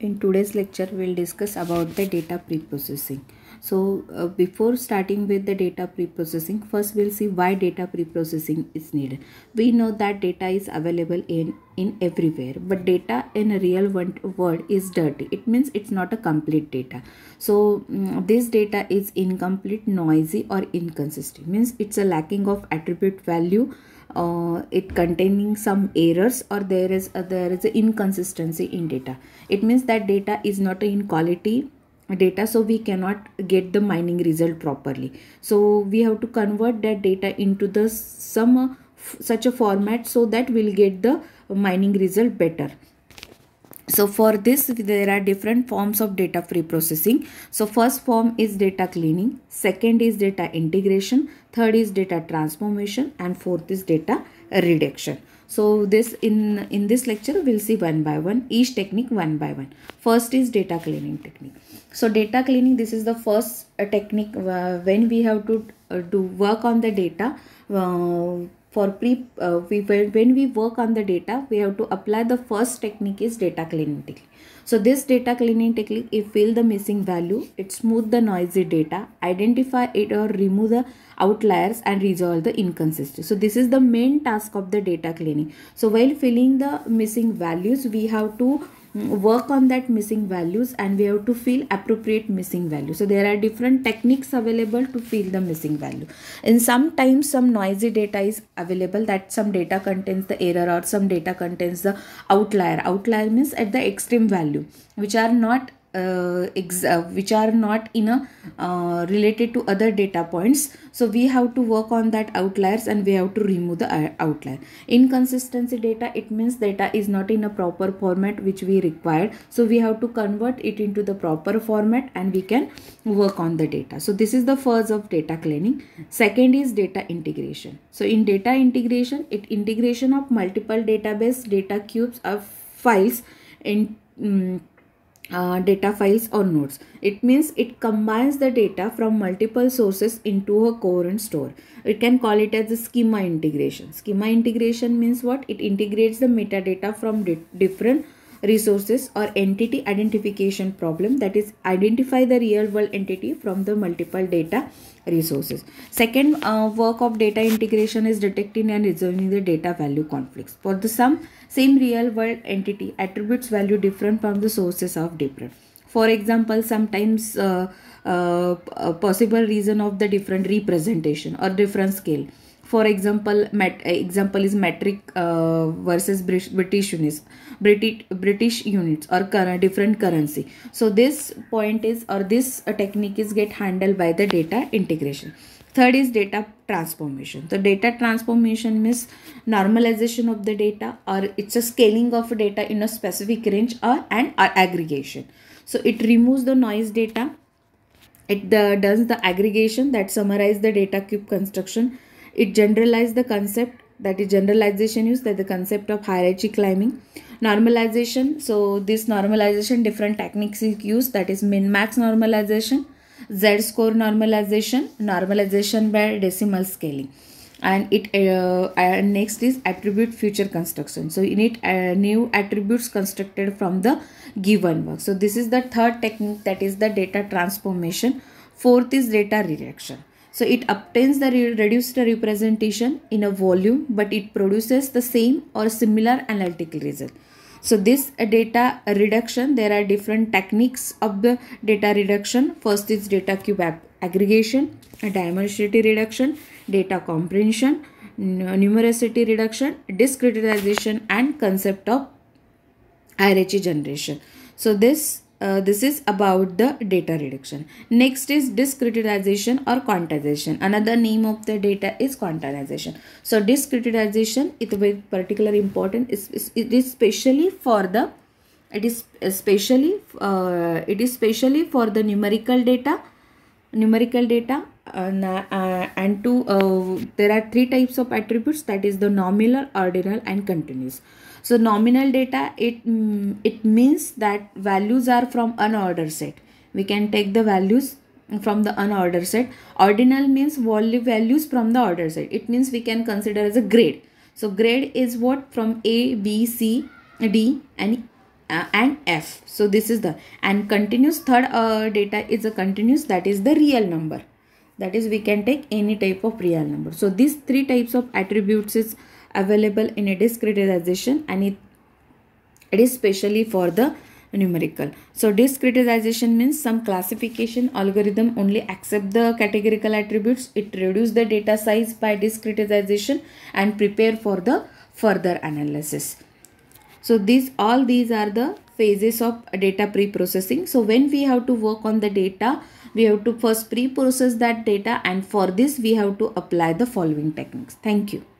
in today's lecture we'll discuss about the data preprocessing so uh, before starting with the data preprocessing first we'll see why data preprocessing is needed we know that data is available in in everywhere but data in a real world is dirty it means it's not a complete data so um, this data is incomplete noisy or inconsistent means it's a lacking of attribute value uh, it containing some errors or there is a, uh, there is inconsistency in data it means that data is not in quality data so we cannot get the mining result properly so we have to convert that data into the some uh, such a format so that we'll get the mining result better so for this there are different forms of data pre processing so first form is data cleaning second is data integration third is data transformation and fourth is data reduction so this in in this lecture we'll see one by one each technique one by one first is data cleaning technique so data cleaning this is the first uh, technique uh, when we have to uh, work on the data uh, for pre uh, we, when we work on the data we have to apply the first technique is data cleaning technique so this data cleaning technique it fill the missing value it smooth the noisy data identify it or remove the outliers and resolve the inconsistency so this is the main task of the data cleaning so while filling the missing values we have to work on that missing values and we have to fill appropriate missing value so there are different techniques available to fill the missing value and sometimes some noisy data is available that some data contains the error or some data contains the outlier outlier means at the extreme value which are not uh, uh, which are not in a uh, related to other data points so we have to work on that outliers and we have to remove the outlier inconsistency data it means data is not in a proper format which we required so we have to convert it into the proper format and we can work on the data so this is the first of data cleaning second is data integration so in data integration it integration of multiple database data cubes of files in um, uh, data files or nodes. It means it combines the data from multiple sources into a coherent store. It can call it as a schema integration. Schema integration means what? It integrates the metadata from di different resources or entity identification problem that is identify the real world entity from the multiple data resources. Second uh, work of data integration is detecting and resolving the data value conflicts. For the sum, same real world entity attributes value different from the sources of different. For example, sometimes uh, uh, possible reason of the different representation or different scale for example met, eh, example is metric uh, versus british units british british units or different currency so this point is or this uh, technique is get handled by the data integration third is data transformation so data transformation means normalization of the data or it's a scaling of data in a specific range or and or aggregation so it removes the noise data it the, does the aggregation that summarize the data cube construction it generalized the concept that is generalization use that the concept of hierarchy climbing. Normalization, so this normalization different techniques is used that is min-max normalization, z-score normalization, normalization by decimal scaling and it uh, uh, next is attribute future construction so in it uh, new attributes constructed from the given work so this is the third technique that is the data transformation fourth is data reaction so it obtains the reduced representation in a volume but it produces the same or similar analytical result. So this data reduction, there are different techniques of the data reduction. First is data cube aggregation, dimensionality reduction, data comprehension, numerosity reduction, discretization and concept of hierarchy generation. So this uh, this is about the data reduction next is discretization or quantization another name of the data is quantization so discretization it is particular important it is specially for the it is especially uh, uh, it is specially for the numerical data numerical data and, uh, and two uh, there are three types of attributes that is the nominal ordinal and continuous so nominal data, it, mm, it means that values are from unordered set. We can take the values from the unordered set. Ordinal means values from the order set. It means we can consider as a grade. So grade is what from A, B, C, D and uh, and F. So this is the and continuous third uh, data is a continuous that is the real number. That is we can take any type of real number. So these three types of attributes is available in a discretization and it, it is specially for the numerical. So discretization means some classification algorithm only accept the categorical attributes. It reduce the data size by discretization and prepare for the further analysis. So these all these are the phases of data pre-processing. So when we have to work on the data, we have to first pre-process that data and for this we have to apply the following techniques. Thank you.